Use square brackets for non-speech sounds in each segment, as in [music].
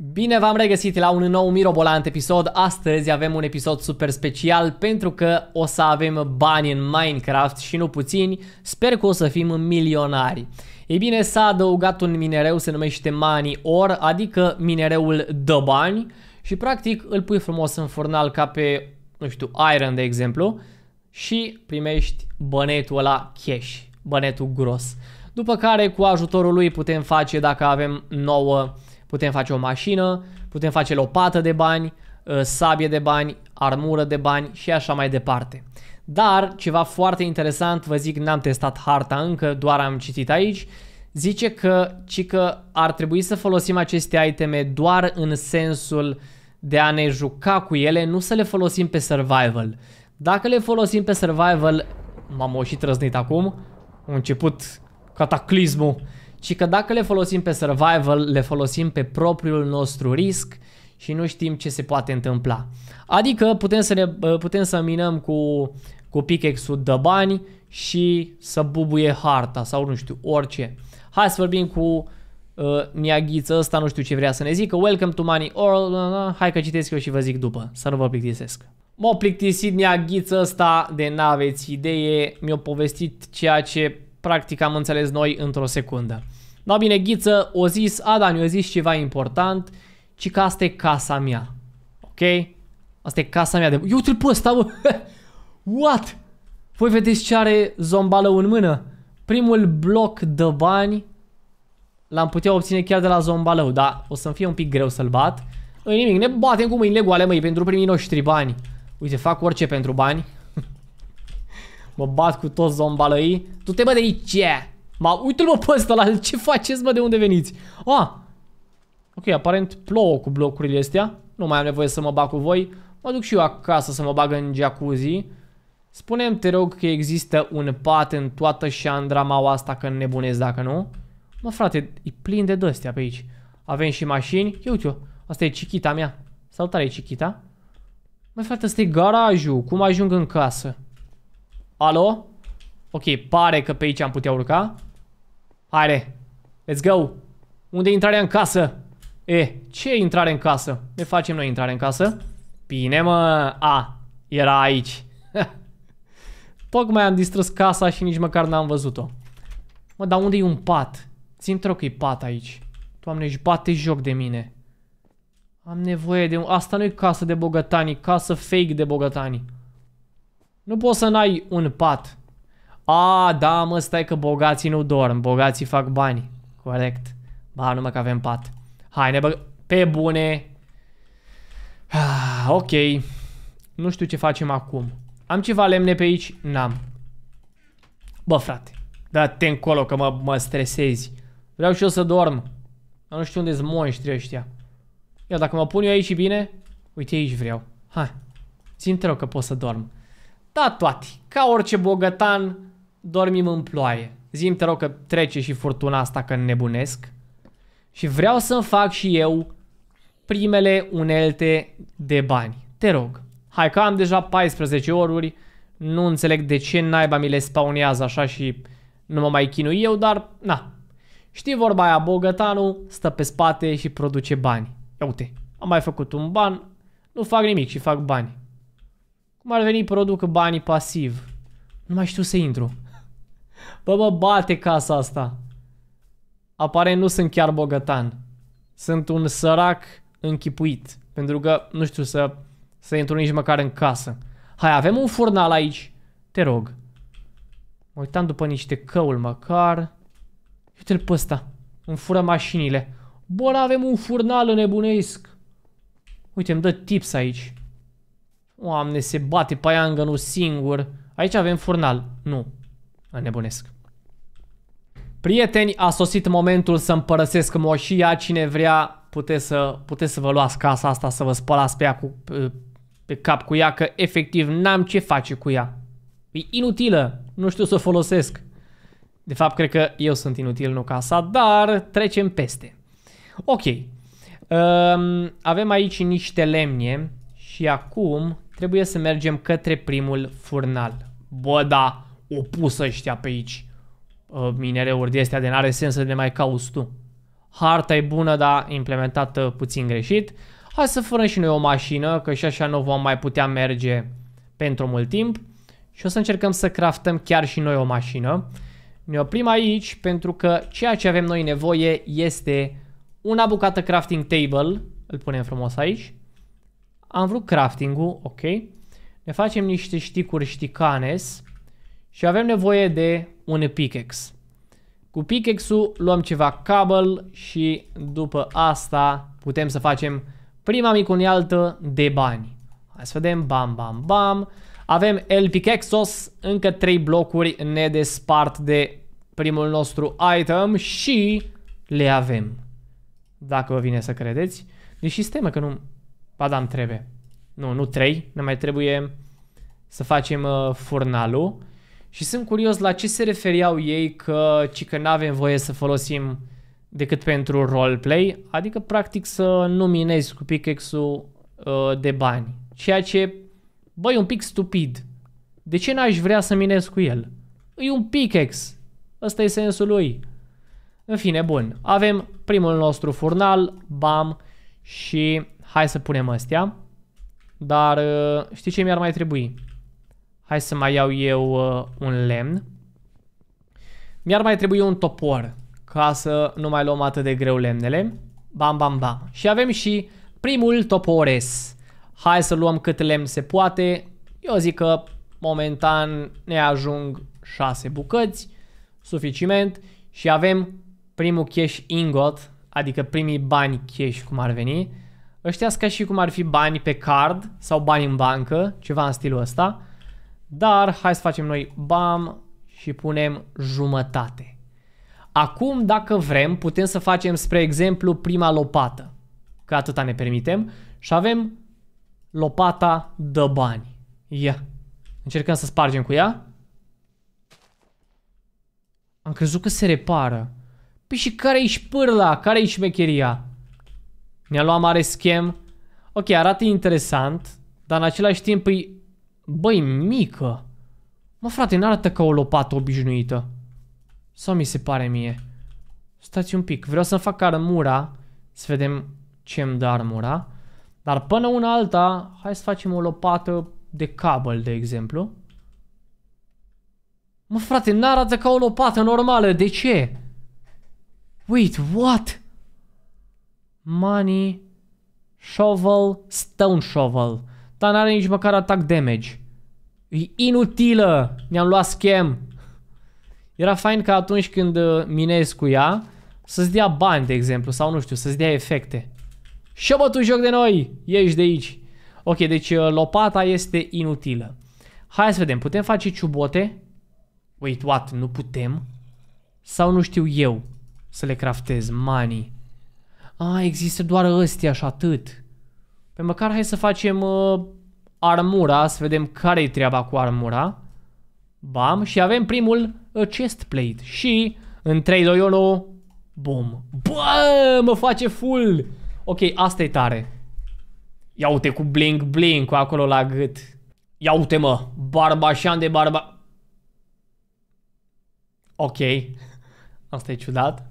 Bine v-am regăsit la un nou mirobolant episod. Astăzi avem un episod super special pentru că o să avem bani în Minecraft și nu puțini. Sper că o să fim milionari. Ei bine, s-a adăugat un minereu, se numește Money Or, adică minereul dă bani și practic îl pui frumos în furnal ca pe, nu știu, iron de exemplu și primești bănetul ăla cash, bănetul gros. După care cu ajutorul lui putem face dacă avem uh, Putem face o mașină, putem face lopată de bani, uh, sabie de bani, armură de bani și așa mai departe. Dar ceva foarte interesant, vă zic, n-am testat harta încă, doar am citit aici, zice că, ci că ar trebui să folosim aceste iteme doar în sensul de a ne juca cu ele, nu să le folosim pe survival. Dacă le folosim pe survival, m-am oșit răznit acum, a început cataclismul și că dacă le folosim pe survival, le folosim pe propriul nostru risc și nu știm ce se poate întâmpla. Adică putem să, ne, putem să minăm cu, cu pickaxe-ul de bani și să bubuie harta sau nu știu, orice. Hai să vorbim cu uh, ă, Niaghiță ăsta, nu știu ce vrea să ne zică. Welcome to Money Oral. Uh, hai că citesc eu și vă zic după, să nu vă plictisesc. M-a plictisit Niaghiță ăsta de n-aveți idee, mi-a povestit ceea ce practic am înțeles noi într-o secundă. Da, bine, Ghiță, o zis, Adam, o zis ceva important, ci că asta e casa mea. Ok? Asta e casa mea. De... Eu uite-l pe ăsta, bă. [laughs] What? Voi vedeți ce are zombală în mână? Primul bloc de bani l-am putea obține chiar de la zombalău, dar o să-mi fie un pic greu să-l bat. Nu nimic, ne batem cu mâinile goale, măi, pentru primii noștri bani. Uite, fac orice pentru bani. Mă bat cu toți zombalăii. Tu te bă de aici! Ma, uite-l mă pe ăsta la ce faceți mă de unde veniți. Ah! Ok, aparent plouă cu blocurile astea. Nu mai am nevoie să mă bag cu voi. Mă duc și eu acasă să mă bag în jacuzzi. Spune-mi te rog, că există un pat în toată șandramaua asta că nebunezi dacă nu. Mă, frate, e plin de dăstea pe aici. Avem și mașini. Ia uite-o, asta e Chichita mea. Salutare, Chichita. Mă, frate, ăsta e garajul. Cum ajung în casă? Alo? Ok, pare că pe aici am putea urca. Haide, let's go. Unde e intrarea în casă? E, ce e intrare în casă? Ne facem noi intrare în casă. Bine, mă. A, era aici. [laughs] Tocmai am distrus casa și nici măcar n-am văzut-o. Mă, dar unde e un pat? Țin că e pat aici. Doamne, își bate joc de mine. Am nevoie de un... Asta nu e casă de bogătani, casă fake de bogătani. Nu poți să n-ai un pat. A, da, mă, stai că bogații nu dorm, bogații fac bani. Corect. Ba, numai că avem pat. Hai, ne băg... Pe bune. Ah, ok. Nu știu ce facem acum. Am ceva lemne pe aici? N-am. Bă, frate. Da-te încolo că mă, mă stresezi. Vreau și eu să dorm. Dar nu știu unde s monștri ăștia. Ia, dacă mă pun eu aici bine... Uite, aici vreau. Hai. Țin rog că pot să dorm. Da, toate. Ca orice bogătan, dormim în ploaie. Zim te rog că trece și furtuna asta că nebunesc. Și vreau să-mi fac și eu primele unelte de bani. Te rog. Hai că am deja 14 oruri, nu înțeleg de ce naiba mi le spawnează așa și nu mă mai chinu eu, dar na. Știi vorba aia, bogătanul stă pe spate și produce bani. Ia uite, am mai făcut un ban, nu fac nimic și fac bani ar veni produc banii pasiv. Nu mai știu să intru. Bă, mă bate casa asta. Apare nu sunt chiar bogătan. Sunt un sărac închipuit. Pentru că nu știu să, să intru nici măcar în casă. Hai, avem un furnal aici. Te rog. Mă uitam după niște căul măcar. Uite-l pe ăsta. Îmi fură mașinile. Bă, avem un furnal, nebunesc. Uite, îmi dă tips aici. Oamne, se bate nu singur. Aici avem furnal. Nu. Nebunesc. Prieteni, a sosit momentul să-mi părăsesc moșia. Cine vrea, puteți să, puteți să vă luați casa asta, să vă spălați pe, ea cu, pe, pe cap cu ea, că efectiv n-am ce face cu ea. E inutilă. Nu știu să o folosesc. De fapt, cred că eu sunt inutil, nu casa, dar trecem peste. Ok. Um, avem aici niște lemne și acum trebuie să mergem către primul furnal. Bă, da, opus ăștia pe aici. Ă, minereuri de astea de n-are sens să ne mai cauți tu. Harta e bună, dar implementată puțin greșit. Hai să furăm și noi o mașină, că și așa nu vom mai putea merge pentru mult timp. Și o să încercăm să craftăm chiar și noi o mașină. Ne oprim aici pentru că ceea ce avem noi nevoie este una bucată crafting table. Îl punem frumos aici. Am vrut crafting-ul, ok. Ne facem niște șticuri șticanes și avem nevoie de un pickaxe. Cu pickaxe-ul luăm ceva cable și după asta putem să facem prima micunialtă de bani. Hai să vedem, bam, bam, bam. Avem El pickaxe-os, încă 3 blocuri ne despart de primul nostru item și le avem. Dacă vă vine să credeți. Deci sistemă că nu Ba da, îmi trebuie. Nu, nu trei. Ne mai trebuie să facem uh, furnalul. Și sunt curios la ce se referiau ei că, ci că n-avem voie să folosim decât pentru roleplay, adică practic să nu minezi cu pickaxe-ul uh, de bani. Ceea ce, băi, un pic stupid. De ce n-aș vrea să minez cu el? E un pickaxe. Ăsta e sensul lui. În fine, bun. Avem primul nostru furnal, bam, și Hai să punem astea. Dar uh, știi ce mi-ar mai trebui? Hai să mai iau eu uh, un lemn. Mi-ar mai trebui un topor ca să nu mai luăm atât de greu lemnele. Bam, bam, bam. Și avem și primul topores. Hai să luăm cât lemn se poate. Eu zic că momentan ne ajung 6 bucăți, suficient. Și avem primul cash ingot, adică primii bani cash cum ar veni. Ăștia ca și cum ar fi bani pe card sau bani în bancă, ceva în stilul ăsta. Dar hai să facem noi bam și punem jumătate. Acum, dacă vrem, putem să facem, spre exemplu, prima lopată. Că atâta ne permitem. Și avem lopata de bani. Ia. Încercăm să spargem cu ea. Am crezut că se repară. Păi și care-i șpârla? Care-i șmecheria? Ne-a luat mare schem. Ok, arată interesant, dar în același timp e... Băi, mică. Mă, frate, nu arată ca o lopată obișnuită. Sau mi se pare mie. Stați un pic, vreau să-mi fac armura, să vedem ce îmi dă armura. Dar până una alta, hai să facem o lopată de cabăl, de exemplu. Mă, frate, nu arată ca o lopată normală, de ce? Wait, what? Money, Shovel, Stone Shovel. Dar n-are nici măcar attack damage. E inutilă! Ne-am luat schem! Era fain că atunci când uh, minezi cu ea, să-ți dea bani, de exemplu, sau nu știu, să-ți dea efecte. Și-a bătut joc de noi! Ești de aici! Ok, deci uh, lopata este inutilă. Hai să vedem, putem face ciubote? Wait, what? Nu putem? Sau nu știu eu să le craftez? Money a, există doar ăstea și atât. Pe păi măcar hai să facem uh, armura, să vedem care e treaba cu armura. Bam, și avem primul uh, chest plate și în 3, 2, 1, bum. Bă, mă face full! Ok, asta e tare. Ia uite cu blink blink acolo la gât. Ia uite mă, barbașan de barba... Ok. Asta e ciudat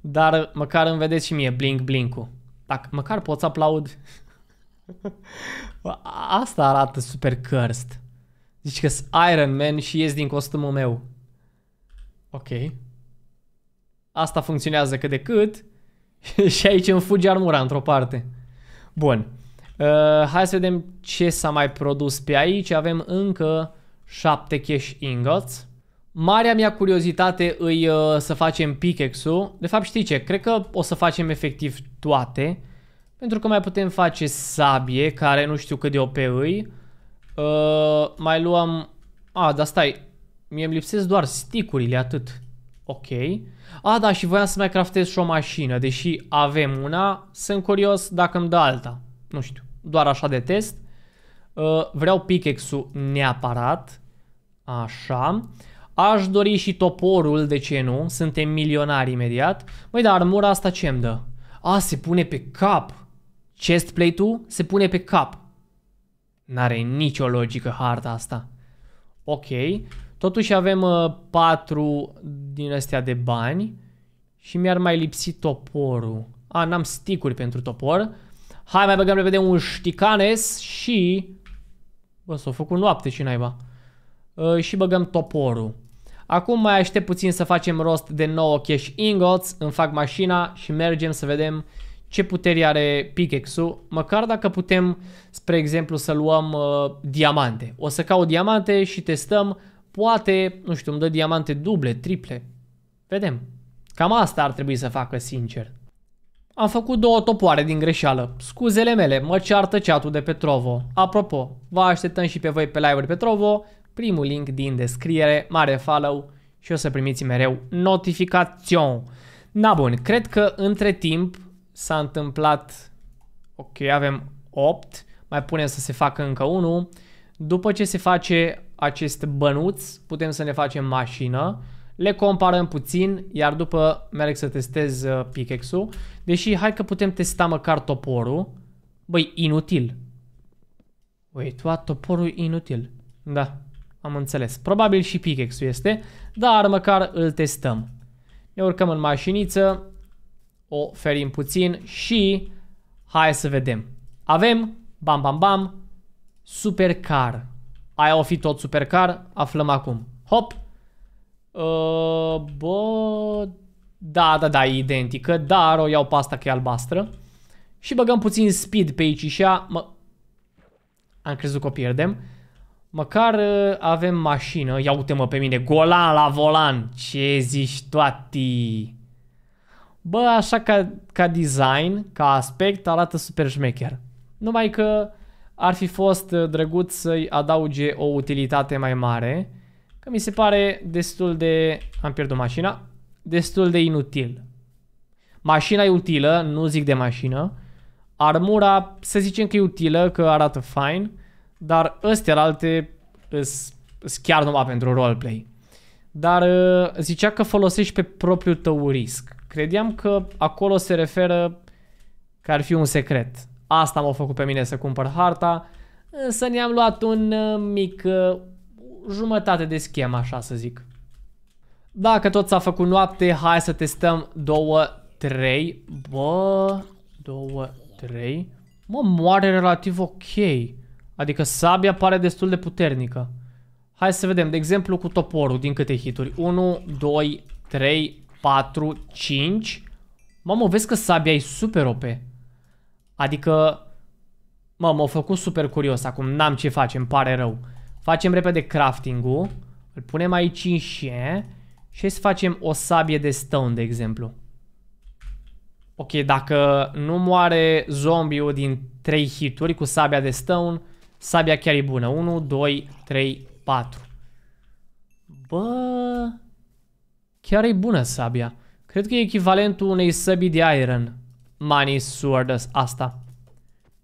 dar măcar îmi vedeți și mie blink blink-ul. Dacă măcar poți aplaud. [laughs] Asta arată super cursed. Zici că sunt Iron Man și ies din costumul meu. Ok. Asta funcționează cât de cât. [laughs] și aici îmi fuge armura într-o parte. Bun. Uh, hai să vedem ce s-a mai produs pe aici. Avem încă 7 cash ingots. Marea mea curiozitate îi uh, să facem pickaxe-ul. De fapt știi ce, cred că o să facem efectiv toate. Pentru că mai putem face sabie, care nu știu cât de OP îi. Uh, mai luăm... A, ah, dar stai, mie îmi lipsesc doar sticurile atât. Ok. A, ah, da, și voiam să mai craftez și o mașină, deși avem una, sunt curios dacă îmi dă alta. Nu știu, doar așa de test. Uh, vreau pickaxe-ul neapărat. Așa. Aș dori și toporul, de ce nu? Suntem milionari imediat. Măi, dar armura asta ce-mi dă? A, se pune pe cap. Chest plate ul se pune pe cap. N-are nicio logică harta asta. Ok. Totuși avem uh, patru din astea de bani. Și mi-ar mai lipsi toporul. A, n-am sticuri pentru topor. Hai, mai băgăm repede un șticanes și... Bă, s o făcut noapte și naiba. Uh, și băgăm toporul. Acum mai aștept puțin să facem rost de 9 cash ingots, îmi fac mașina și mergem să vedem ce puteri are pickaxe-ul, măcar dacă putem, spre exemplu, să luăm uh, diamante. O să caut diamante și testăm, poate, nu știu, îmi dă diamante duble, triple. Vedem. Cam asta ar trebui să facă, sincer. Am făcut două topoare din greșeală. Scuzele mele, mă ceartă chat de Petrovo. Apropo, vă așteptăm și pe voi pe live-uri Petrovo primul link din descriere, mare follow și o să primiți mereu notificațion. Na bun, cred că între timp s-a întâmplat, ok, avem 8, mai punem să se facă încă unul. După ce se face acest bănuț, putem să ne facem mașină, le comparăm puțin, iar după merg să testez uh, pickaxe ul Deși hai că putem testa măcar toporul. Băi, inutil. Băi, toporul inutil. Da. Am înțeles. Probabil și pickex ul este, dar măcar îl testăm. Ne urcăm în mașiniță, o ferim puțin și hai să vedem. Avem, bam bam bam, supercar. Aia o fi tot supercar, aflăm acum. Hop! Uh, bă... Da, da, da, e identică, dar o iau pe asta că e albastră. Și băgăm puțin speed pe aici și a. Mă... Am crezut că o pierdem. Măcar uh, avem mașină. Ia uite-mă pe mine, golan la volan. Ce zici toati? Bă, așa ca, ca design, ca aspect, arată super șmecher. Numai că ar fi fost uh, drăguț să-i adauge o utilitate mai mare, că mi se pare destul de... am pierdut mașina, destul de inutil. Mașina e utilă, nu zic de mașină. Armura, să zicem că e utilă, că arată fine. Dar astea alte sunt chiar numai pentru roleplay. Dar uh, zicea că folosești pe propriul tău risc. Credeam că acolo se referă că ar fi un secret. Asta m-a făcut pe mine să cumpăr harta, însă ne-am luat un uh, mic uh, jumătate de schemă, așa să zic. Dacă tot s-a făcut noapte, hai să testăm 2, 3. Bă, 2, 3. Mă, moare relativ ok. Adică sabia pare destul de puternică. Hai să vedem, de exemplu, cu toporul, din câte hituri. 1, 2, 3, 4, 5. Mamă, vezi că sabia e super OP. Adică, mă, m-au făcut super curios acum, n-am ce face, îmi pare rău. Facem repede crafting-ul, îl punem aici în șe și hai să facem o sabie de stone, de exemplu. Ok, dacă nu moare zombiul din 3 hituri cu sabia de stone, Sabia chiar e bună. 1, 2, 3, 4. Bă... Chiar e bună sabia. Cred că e echivalentul unei săbii de iron. Money sword asta.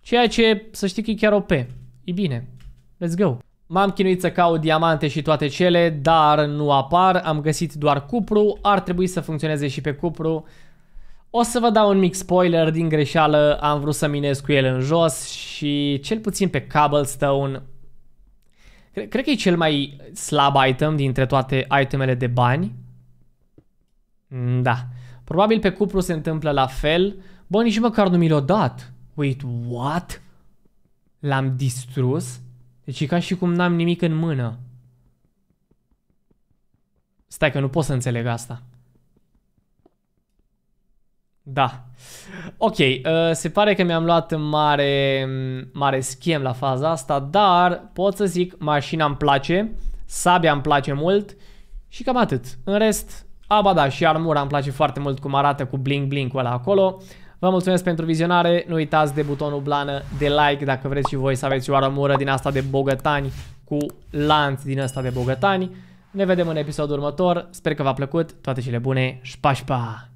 Ceea ce să știi că e chiar OP. E bine. Let's go. M-am chinuit să caut diamante și toate cele, dar nu apar. Am găsit doar cupru. Ar trebui să funcționeze și pe cupru. O să vă dau un mic spoiler, din greșeală am vrut să minez cu el în jos și cel puțin pe Cobblestone Cred, cred că e cel mai slab item dintre toate itemele de bani. Da. Probabil pe cupru se întâmplă la fel. Bă, nici măcar nu mi l o dat. Wait, what? L-am distrus? Deci e ca și cum n-am nimic în mână. Stai că nu pot să înțeleg asta. Da. Ok, uh, se pare că mi-am luat mare, mare schem la faza asta, dar pot să zic mașina îmi place, sabia îmi place mult și cam atât. În rest, aba da, și armura îmi place foarte mult cum arată cu bling bling cu ăla acolo. Vă mulțumesc pentru vizionare, nu uitați de butonul blană de like dacă vreți și voi să aveți o armură din asta de bogătani cu lanț din asta de bogătani. Ne vedem în episodul următor, sper că v-a plăcut, toate cele bune, șpa șpa!